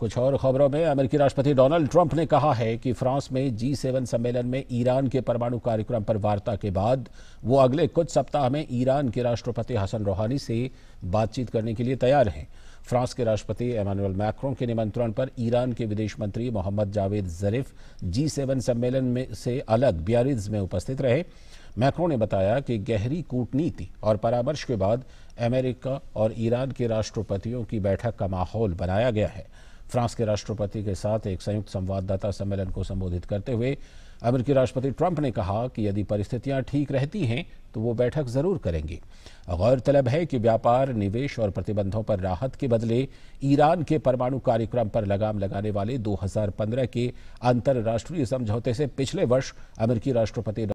कुछ और खबरों में अमेरिकी राष्ट्रपति डोनाल्ड ट्रंप ने कहा है कि फ्रांस में जी सेवन सम्मेलन में ईरान के परमाणु कार्यक्रम पर वार्ता के बाद वो अगले कुछ सप्ताह में ईरान के राष्ट्रपति हसन रोहानी से बातचीत करने के लिए तैयार हैं फ्रांस के राष्ट्रपति एमानुअल मैक्रों के निमंत्रण पर ईरान के विदेश मंत्री Mohammad Javad Zarif G seven सम्मेलन में से अलग बियारिज में उपस्थित रहे मैक्रों ने बताया कि गहरी कूटनीति और परामर्श के बाद अमेरिका और ईरान के राष्ट्रपतियों की बैठक का माहौल बनाया गया है फ्रांस के राष्ट्रपति के साथ एक संयुक्त संवाददाता सम्मेलन को संबोधित करते हुए अमेरिकी राष्ट्रपति ट्रंप ने कहा कि यदि परिस्थितियां ठीक रहती हैं तो वो बैठक जरूर करेंगे गौरतलब है कि व्यापार निवेश और प्रतिबंधों पर राहत के बदले ईरान के परमाणु कार्यक्रम पर लगाम लगाने वाले 2015 के अंतर्राष्ट्रीय समझौते से पिछले वर्ष अमेरिकी राष्ट्रपति